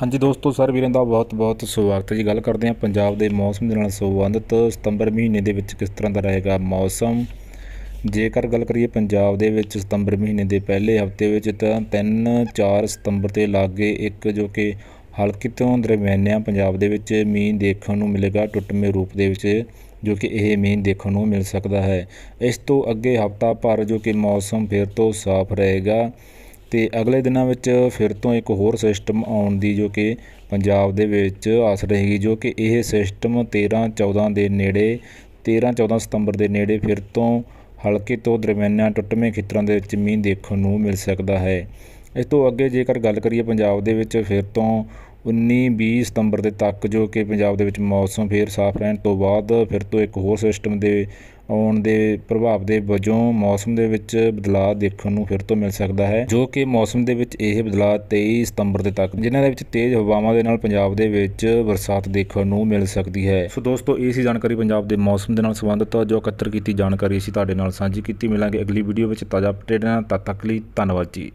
ਹਾਂਜੀ ਦੋਸਤੋ ਸਰ ਵੀਰਾਂ ਦਾ ਬਹੁਤ-ਬਹੁਤ ਸਵਾਗਤ ਹੈ ਜੀ ਗੱਲ ਕਰਦੇ ਹਾਂ ਪੰਜਾਬ ਦੇ ਮੌਸਮ ਦੇ ਨਾਲ ਸੰਬੰਧਿਤ ਸਤੰਬਰ ਮਹੀਨੇ ਦੇ ਵਿੱਚ ਕਿਸ ਤਰ੍ਹਾਂ ਦਾ ਰਹੇਗਾ ਮੌਸਮ ਜੇਕਰ ਗੱਲ ਕਰੀਏ ਪੰਜਾਬ ਦੇ ਵਿੱਚ ਸਤੰਬਰ ਮਹੀਨੇ ਦੇ ਪਹਿਲੇ ਹਫਤੇ ਵਿੱਚ ਤਾਂ 3-4 ਸਤੰਬਰ ਤੇ ਲਾਗੇ ਇੱਕ ਜੋ ਕਿ ਹਲਕੀ ਤੋਂ ਦਰਮਿਆਨਿਆਂ ਪੰਜਾਬ ਦੇ ਵਿੱਚ ਮੀਂਹ ਦੇਖਣ ਨੂੰ ਮਿਲੇਗਾ ਟੁੱਟਵੇਂ ਰੂਪ ਦੇ ਵਿੱਚ ਜੋ ਕਿ ਇਹ ਮੀਂਹ ਦੇਖਣ ਨੂੰ ਮਿਲ ਸਕਦਾ ਹੈ ਇਸ ਤੋਂ ਅੱਗੇ ਹਫਤਾ ਭਰ ਜੋ ਕਿ ਮੌਸਮ ਫਿਰ ਤੋਂ ਸਾਫ਼ ਰਹੇਗਾ ਤੇ ਅਗਲੇ ਦਿਨਾਂ ਵਿੱਚ ਫਿਰ ਤੋਂ ਇੱਕ ਹੋਰ ਸਿਸਟਮ ਆਉਣ ਦੀ ਜੋ ਕਿ ਪੰਜਾਬ ਦੇ ਵਿੱਚ ਆਸ ਰਹੇਗੀ ਜੋ ਕਿ ਇਹ ਸਿਸਟਮ 13 14 ਦੇ ਨੇੜੇ 13 14 ਸਤੰਬਰ ਦੇ ਨੇੜੇ ਫਿਰ ਤੋਂ ਹਲਕੇ ਤੋਂ ਦਰਮਿਆਨਾ ਟੁੱਟਵੇਂ ਖੇਤਰਾਂ ਦੇ ਵਿੱਚ ਮੀਂਹ ਦੇਖਣ ਨੂੰ ਮਿਲ ਸਕਦਾ ਹੈ ਇਸ ਤੋਂ ਅੱਗੇ ਜੇਕਰ ਗੱਲ ਕਰੀਏ ਪੰਜਾਬ ਦੇ ਵਿੱਚ ਫਿਰ ਤੋਂ 19 20 ਸਤੰਬਰ ਦੇ ਤੱਕ ਜੋ ਕਿ ਪੰਜਾਬ ਦੇ ਵਿੱਚ ਮੌਸਮ ਫੇਰ ਸਾਫ਼ ਰਹਿਣ ਤੋਂ ਬਾਅਦ ਫਿਰ ਤੋਂ ਇੱਕ ਹੋਰ ਸਿਸਟਮ ਦੇ ਆਉਣ ਦੇ ਪ੍ਰਭਾਵ ਦੇ ਵਜੋਂ ਮੌਸਮ ਦੇ ਵਿੱਚ ਬਦਲਾਅ ਦੇਖਣ ਨੂੰ ਫਿਰ ਤੋਂ ਮਿਲ ਸਕਦਾ ਹੈ ਜੋ ਕਿ ਮੌਸਮ ਦੇ ਵਿੱਚ ਇਹ ਬਦਲਾਅ 23 ਸਤੰਬਰ ਦੇ ਤੱਕ ਜਿਨ੍ਹਾਂ ਦੇ ਵਿੱਚ ਤੇਜ਼ ਹਵਾਵਾਂ ਦੇ ਨਾਲ ਪੰਜਾਬ ਦੇ ਵਿੱਚ ਬਰਸਾਤ ਦੇਖਣ ਨੂੰ ਮਿਲ ਸਕਦੀ ਹੈ ਸੋ ਦੋਸਤੋ ਇਹ ਸੀ ਜਾਣਕਾਰੀ ਪੰਜਾਬ ਦੇ ਮੌਸਮ ਦੇ ਨਾਲ ਸੰਬੰਧਿਤ ਜੋ ਇਕੱਤਰ ਕੀਤੀ ਜਾਣਕਾਰੀ ਸੀ ਤੁਹਾਡੇ ਨਾਲ ਸਾਂਝੀ ਕੀਤੀ ਮਿਲਾਂਗੇ ਅਗਲੀ ਵੀਡੀਓ ਵਿੱਚ ਤਾਜ਼ਾ ਅਪਡੇਟ ਨਾਲ ਤਦ ਤੱਕ ਲਈ ਧੰਨਵਾਦ ਜੀ